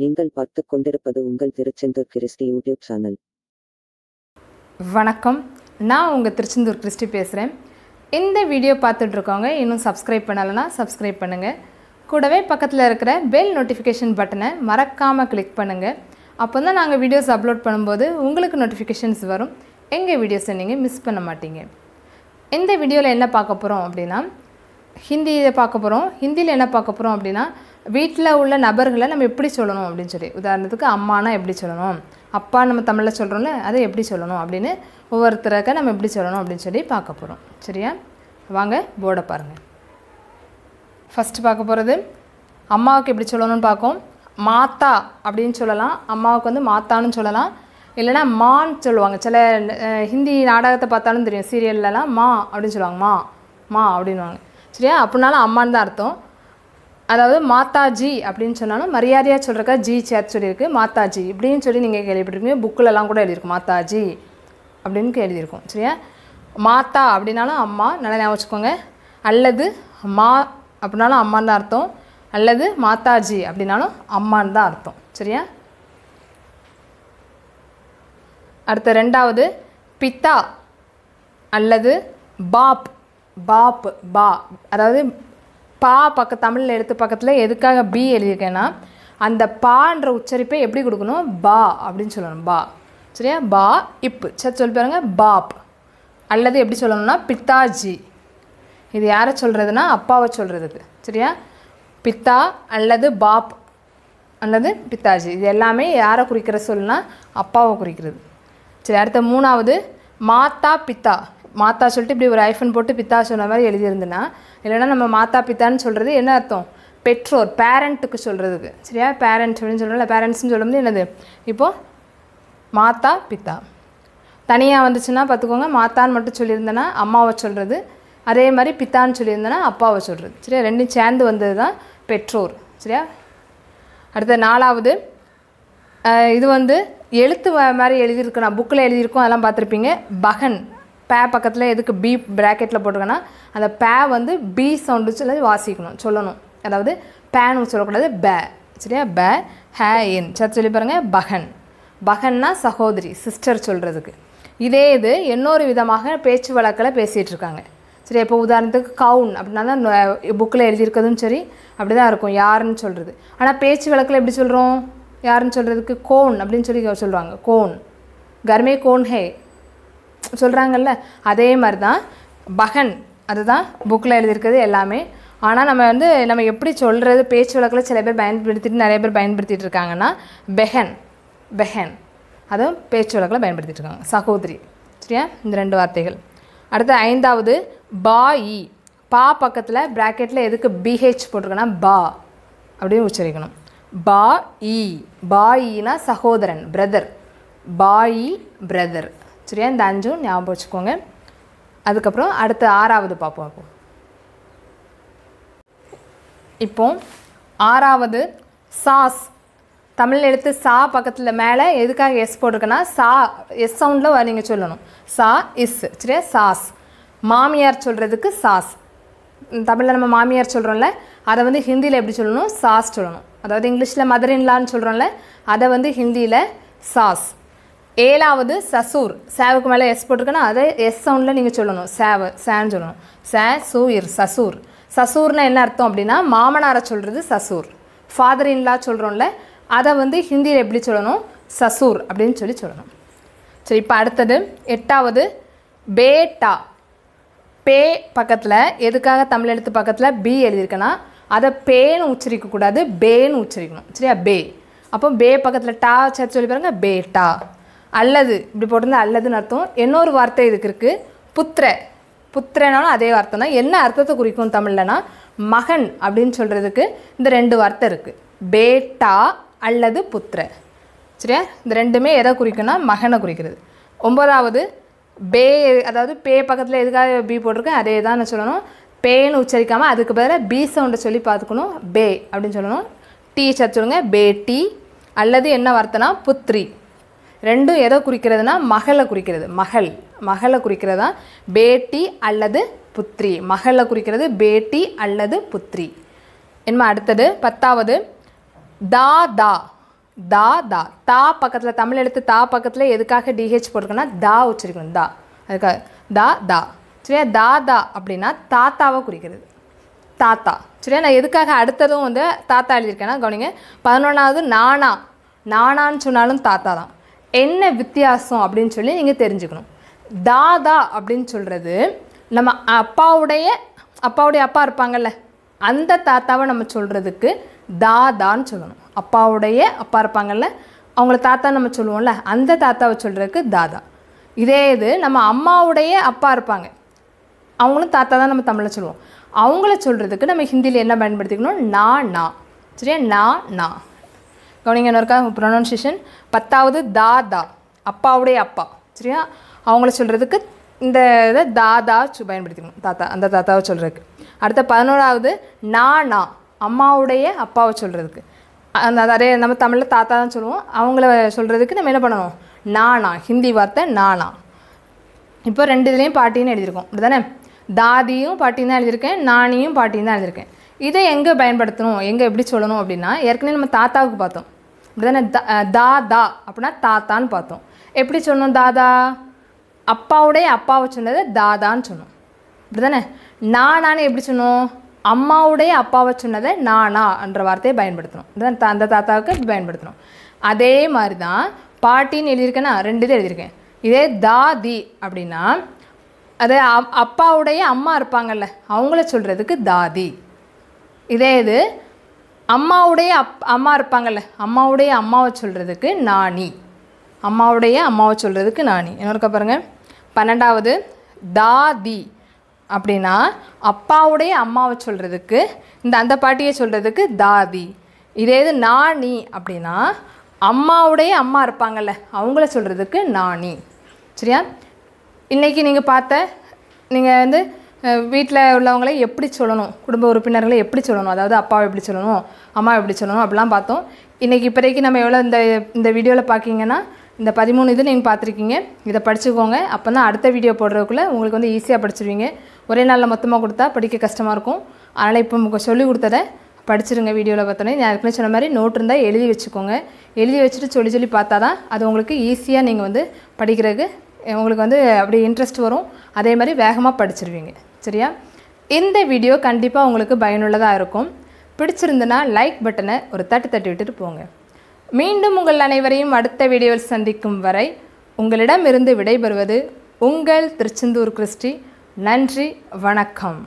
நீங்கள் பார்த்து கொண்டிருப்பது உங்கள் திருச்செந்தூர் கிறிஸ்டி யூடியூப் சேனல் வணக்கம் நான் உங்கள் திருச்செந்தூர் கிறிஸ்டி பேசுகிறேன் இந்த வீடியோ பார்த்துட்ருக்கவங்க இன்னும் சப்ஸ்கிரைப் பண்ணலைன்னா சப்ஸ்கிரைப் பண்ணுங்கள் கூடவே பக்கத்தில் இருக்கிற பெல் நோட்டிஃபிகேஷன் பட்டனை மறக்காமல் கிளிக் பண்ணுங்கள் அப்போ தான் நாங்கள் வீடியோஸ் அப்லோட் பண்ணும்போது உங்களுக்கு நோட்டிஃபிகேஷன்ஸ் வரும் எங்கள் வீடியோஸை நீங்கள் மிஸ் பண்ண மாட்டீங்க இந்த வீடியோவில் என்ன பார்க்க போகிறோம் அப்படின்னா ஹிந்தியை பார்க்க போகிறோம் ஹிந்தியில் என்ன பார்க்க போகிறோம் அப்படின்னா வீட்டில் உள்ள நபர்களை நம்ம எப்படி சொல்லணும் அப்படின்னு சொல்லி உதாரணத்துக்கு அம்மானா எப்படி சொல்லணும் அப்பா நம்ம தமிழில் சொல்கிறோம்ல அதை எப்படி சொல்லணும் அப்படின்னு ஒவ்வொருத்தருக்க நம்ம எப்படி சொல்லணும் அப்படின்னு சொல்லி பார்க்க போகிறோம் சரியா வாங்க போர்டை பாருங்கள் ஃபஸ்ட்டு பார்க்க போகிறது அம்மாவுக்கு எப்படி சொல்லணும்னு பார்க்கும் மாத்தா அப்படின்னு சொல்லலாம் அம்மாவுக்கு வந்து மாத்தான்னு சொல்லலாம் இல்லைனா மான்னு சொல்லுவாங்க சில ஹிந்தி நாடகத்தை பார்த்தாலும் தெரியும் சீரியல்லலாம் மா அப்படின்னு சொல்லுவாங்க மா மா அப்படின்வாங்க சரியா அப்படின்னாலும் அம்மான்னு தான் அர்த்தம் அதாவது மாதாஜி அப்படின்னு சொன்னாலும் மரியாதையாக சொல்கிறக்கா ஜி சேர் சொல்லியிருக்கு மாதாஜி இப்படின்னு சொல்லி நீங்கள் கேள்விப்பட்டிருக்கீங்க புக்கிலலாம் கூட எழுதியிருக்கும் மாதாஜி அப்படின்னு எழுதியிருக்கும் சரியா மாதா அப்படின்னாலும் அம்மா நல்லா ஞாபகம் வச்சுக்கோங்க அல்லது மா அப்படின்னாலும் அம்மான்னு தான் அர்த்தம் அல்லது மாதாஜி அப்படின்னாலும் அம்மான்னு தான் அர்த்தம் சரியா அடுத்த ரெண்டாவது பித்தா அல்லது பாப் பாப் பா அதாவது பா பக்க தமிழில் எழுத்து பக்கத்தில் எதுக்காக பி எழுதியிருக்கேன்னா அந்த பான்ற உச்சரிப்பை எப்படி கொடுக்கணும் பா அப்படின்னு சொல்லணும் பா சரியா பா இப்பு சரி சொல்லி பாருங்க பாப் அல்லது எப்படி சொல்லணும்னா பித்தாஜி இது யாரை சொல்கிறதுனா அப்பாவை சொல்கிறது சரியா பித்தா அல்லது பாப் அல்லது பித்தாஜி இது எல்லாமே யாரை குறிக்கிற சொல்லுனா அப்பாவை குறிக்கிறது சரி அடுத்த மூணாவது மாத்தா பித்தா மாத்தா சொல்லிட்டு இப்படி ஒரு ஐஃபன் போட்டு பித்தா சொன்ன மாதிரி எழுதியிருந்துன்னா இல்லைனா நம்ம மாத்தா பித்தான்னு சொல்கிறது என்ன அர்த்தம் பெற்றோர் பேரண்ட்டுக்கு சொல்கிறதுக்கு சரியா பேரண்ட் அப்படின்னு இல்லை பேரண்ட்ஸ்னு சொல்லும்போது என்னது இப்போது மாத்தா பித்தா தனியாக வந்துச்சுன்னா பார்த்துக்கோங்க மாத்தான்னு மட்டும் சொல்லியிருந்தேன்னா அம்மாவை சொல்கிறது அதே மாதிரி பித்தான்னு சொல்லியிருந்தேன்னா அப்பாவை சொல்கிறது சரியா ரெண்டும் சேர்ந்து வந்தது தான் பெற்றோர் சரியா அடுத்த நாலாவது இது வந்து எழுத்து மாதிரி எழுதியிருக்கணும் புக்கில் எழுதியிருக்கோம் அதெல்லாம் பார்த்துருப்பீங்க பகன் பே பக்கத்தில் எதுக்கு பி ப்ராக்கெட்டில் போட்டிருக்கேன்னா அந்த பே வந்து பி சவுண்டு சொல்ல வாசிக்கணும் சொல்லணும் அதாவது பேன்னு சொல்லக்கூடாது பே சரியா ப ஹே என் சரி சொல்லி பாருங்கள் பகன் பகன்னா சகோதரி சிஸ்டர் சொல்கிறதுக்கு இதே இது இன்னொரு விதமாக பேச்சு வழக்கில் பேசிகிட்டு இருக்காங்க சரி இப்போ உதாரணத்துக்கு கவுன் அப்படின்னா தான் புக்கில் எழுதியிருக்கிறதும் சரி அப்படி தான் இருக்கும் யாருன்னு சொல்கிறது ஆனால் பேச்சு வழக்கில் எப்படி சொல்கிறோம் யாருன்னு சொல்கிறதுக்கு கோன் அப்படின்னு சொல்லி சொல்லுவாங்க கோன் கர்மே கோன் ஹே சொல்கிறாங்கல்ல அதே மாதிரி தான் பகன் அதுதான் புக்கில் எழுதியிருக்கிறது எல்லாமே ஆனால் நம்ம வந்து நம்ம எப்படி சொல்கிறது பேச்சு வழக்கில் சில பேர் பயன்படுத்திட்டு நிறைய பேர் பயன்படுத்திகிட்டு இருக்காங்கன்னா பெஹன் பெஹன் அதுவும் பேச்சு வழக்கில் பயன்படுத்திட்டு இருக்காங்க சகோதரி சரியா இந்த ரெண்டு வார்த்தைகள் அடுத்து ஐந்தாவது பா இ பா பக்கத்தில் ப்ராக்கெட்டில் எதுக்கு பிஹெச் போட்டிருக்கோன்னா பா அப்படின்னு உச்சரிக்கணும் பா இ பா ஈனா சகோதரன் பிரதர் பாயி பிரதர் சரியா இந்த அஞ்சும் ஞாபகம் வச்சுக்கோங்க அதுக்கப்புறம் அடுத்த ஆறாவது பார்ப்போம் இப்போ இப்போ ஆறாவது சாஸ் தமிழ் எழுத்து சா பக்கத்தில் மேலே எதுக்காக எஸ் போட்டிருக்குன்னா சா எஸ் சவுண்டில் நீங்கள் சொல்லணும் சா இஸ் சரியா சாஸ் மாமியார் சொல்கிறதுக்கு சாஸ் தமிழில் நம்ம மாமியார் சொல்கிறோம்ல அதை வந்து ஹிந்தியில் எப்படி சொல்லணும் சாஸ் சொல்லணும் அதாவது இங்கிலீஷில் மதர் இன்லான்னு சொல்கிறோம்ல அதை வந்து ஹிந்தியில் சாஸ் ஏழாவது சசூர் சேவுக்கு மேலே எஸ் போட்டிருக்குன்னா அதை எஸ் சவுண்டில் நீங்கள் சொல்லணும் சேவ சேன்னு சொல்லணும் சே சூயிர் சசூர் சசூர்னா என்ன அர்த்தம் அப்படின்னா மாமனாரை சொல்கிறது சசூர் ஃபாதர் இன்லா சொல்கிறோம்ல அதை வந்து ஹிந்தியில் எப்படி சொல்லணும் சசூர் அப்படின்னு சொல்லி சொல்லணும் சரி இப்போ அடுத்தது எட்டாவது பேட்டா பே பக்கத்தில் எதுக்காக தமிழ் எழுத்து பக்கத்தில் பி எழுதியிருக்கேன்னா அதை பேன்னு உச்சரிக்கக்கூடாது பேன்னு உச்சரிக்கணும் சரியா பே அப்போ பே பக்கத்தில் டா சேர்த்து சொல்லி பாருங்கள் பேட்டா அல்லது இப்படி போட்டிருந்தா அல்லதுன்னு அர்த்தம் இன்னொரு வார்த்தை இதுக்கு இருக்குது புத்திர புத்திரனாலும் அதே வார்த்தை தான் என்ன அர்த்தத்தை குறிக்கும் தமிழ்லனா மகன் அப்படின்னு சொல்கிறதுக்கு இந்த ரெண்டு வார்த்தை இருக்குது பேட்டா அல்லது புத்திர சரியா இந்த ரெண்டுமே எதை குறிக்குன்னா மகனை குறிக்கிறது ஒன்பதாவது பே அதாவது பே பக்கத்தில் எதுக்காக பி போட்டிருக்கேன் அதே தான் சொல்லணும் பேன்னு உச்சரிக்காமல் அதுக்கு பதிலாக பி சவுண்டை சொல்லி பார்த்துக்கணும் பே அப்படின்னு சொல்லணும் டீ சொல்லுங்க பே பேட்டி அல்லது என்ன வார்த்தைனா புத்ரி ரெண்டும் எதை குறிக்கிறதுனா மகளை குறிக்கிறது மகள் மகளை குறிக்கிறதா பேட்டி அல்லது புத்ரி மகளை குறிக்கிறது பேட்டி அல்லது புத்ரி என்ன அடுத்தது பத்தாவது தா தா தா தா தா பக்கத்தில் தமிழ் எழுத்து தா பக்கத்தில் எதுக்காக டிஹெச் போட்டிருக்கோன்னா தா வச்சுருக்கணும் தா அதுக்காக தா தா சரியா தா தா அப்படின்னா தாத்தாவை குறிக்கிறது தாத்தா சரியா நான் எதுக்காக அடுத்ததும் வந்து தாத்தா எழுதியிருக்கேன்னா கவனிங்க பதினொன்றாவது நானா நானான்னு சொன்னாலும் தாத்தா தான் என்ன வித்தியாசம் அப்படின்னு சொல்லி நீங்கள் தெரிஞ்சுக்கணும் தாதா அப்படின்னு சொல்கிறது நம்ம அப்பாவுடைய அப்பாவுடைய அப்பா இருப்பாங்கள்ல அந்த தாத்தாவை நம்ம சொல்கிறதுக்கு தாதான்னு சொல்லணும் அப்பாவுடைய அப்பா இருப்பாங்கள்ல அவங்கள தாத்தா நம்ம சொல்லுவோம்ல அந்த தாத்தாவை சொல்கிறதுக்கு தாதா இதே இது நம்ம அம்மாவுடைய அப்பா இருப்பாங்க அவங்களும் தாத்தா தான் நம்ம தமிழில் சொல்லுவோம் அவங்கள சொல்கிறதுக்கு நம்ம ஹிந்தியில் என்ன பயன்படுத்திக்கணும் நா நா சரியா நா நான் கவனிங்க இன்னொருக்கா ப்ரொனன்சியேஷன் பத்தாவது தா தா அப்பாவுடைய அப்பா சரியா அவங்கள சொல்கிறதுக்கு இந்த இதை தாதா பயன்படுத்திக்கணும் தாத்தா அந்த தாத்தாவை சொல்கிறதுக்கு அடுத்த பதினோராவது நா நா அம்மாவுடைய அப்பாவை சொல்கிறதுக்கு அந்த அதே நம்ம தமிழில் தாத்தா தான் சொல்லுவோம் அவங்கள சொல்கிறதுக்கு நம்ம என்ன பண்ணணும் நானா ஹிந்தி வார்த்தை நானா இப்போ ரெண்டு இதுலேயும் பாட்டின்னு எழுதியிருக்கோம் அப்படி தானே தாதியும் பாட்டின்னு தான் எழுதியிருக்கேன் நானியும் பாட்டியும் தான் எழுதியிருக்கேன் இதை எங்கே பயன்படுத்தணும் எங்கே எப்படி சொல்லணும் அப்படின்னா ஏற்கனவே நம்ம தாத்தாவுக்கு பார்த்தோம் அப்படி தானே தா தா அப்படின்னா தாத்தான்னு பார்த்தோம் எப்படி சொன்னோம் தாதா அப்பாவுடைய அப்பாவை சொன்னது தாதான்னு சொன்னோம் இப்படி தானே நானான்னு எப்படி சொன்னோம் அம்மாவுடைய அப்பாவை சொன்னதை நானா என்ற வார்த்தையை பயன்படுத்தணும் அந்த தாத்தாவுக்கு பயன்படுத்தணும் அதே மாதிரி தான் பாட்டின்னு எழுதியிருக்கேன் ரெண்டு இது எழுதியிருக்கேன் இதே தாதி தி அப்படின்னா அது அப்பாவுடைய அம்மா இருப்பாங்கல்ல அவங்கள சொல்கிறதுக்கு தாதி இதே இது அம்மாவுடைய அப் அம்மா இருப்பாங்கள்ல அம்மாவுடைய அம்மாவை சொல்கிறதுக்கு நாணி அம்மாவுடைய அம்மாவை சொல்கிறதுக்கு நாணி என்ன இருக்க பாருங்கள் பன்னெண்டாவது தாதி அப்படின்னா அப்பாவுடைய அம்மாவை சொல்கிறதுக்கு இந்த அந்த பாட்டியை சொல்கிறதுக்கு தாதி இதே இது நாணி அப்படின்னா அம்மாவுடைய அம்மா இருப்பாங்கள்ல அவங்கள சொல்கிறதுக்கு நாணி சரியா இன்றைக்கி நீங்கள் பார்த்த நீங்கள் வந்து வீட்டில் உள்ளவங்களை எப்படி சொல்லணும் குடும்ப உறுப்பினர்களை எப்படி சொல்லணும் அதாவது அப்பாவை எப்படி சொல்லணும் அம்மா எப்படி சொல்லணும் அப்படிலாம் பார்த்தோம் இன்றைக்கி இப்போதைக்கு நம்ம எவ்வளோ இந்த இந்த வீடியோவில் பார்க்கிங்கன்னா இந்த பதிமூணு இது நீங்கள் பார்த்துருக்கீங்க இதை படிச்சுக்கோங்க அப்போ தான் அடுத்த வீடியோ போடுறதுக்குள்ளே உங்களுக்கு வந்து ஈஸியாக படிச்சிருவீங்க ஒரே நாளில் மொத்தமாக கொடுத்தா படிக்க கஷ்டமாக இருக்கும் அதனால் இப்போ உங்களுக்கு சொல்லிக் கொடுத்ததை படிச்சிருங்க வீடியோவில் பார்த்தோன்னே நான் ஏற்கனவே சொன்ன மாதிரி நோட் இருந்தால் எழுதி வச்சுக்கோங்க எழுதி வச்சுட்டு சொல்லி சொல்லி பார்த்தா தான் அது உங்களுக்கு ஈஸியாக நீங்கள் வந்து படிக்கிறதுக்கு உங்களுக்கு வந்து அப்படி இன்ட்ரெஸ்ட் வரும் அதே மாதிரி வேகமாக படிச்சிருவீங்க சரியா இந்த வீடியோ கண்டிப்பாக உங்களுக்கு பயனுள்ளதாக இருக்கும் பிடிச்சிருந்தனா லைக் பட்டனை ஒரு தட்டு தட்டி விட்டுட்டு போங்க மீண்டும் உங்கள் அனைவரையும் அடுத்த வீடியோவில் சந்திக்கும் வரை உங்களிடமிருந்து விடைபெறுவது உங்கள் திருச்செந்தூர் கிறிஸ்டி நன்றி வணக்கம்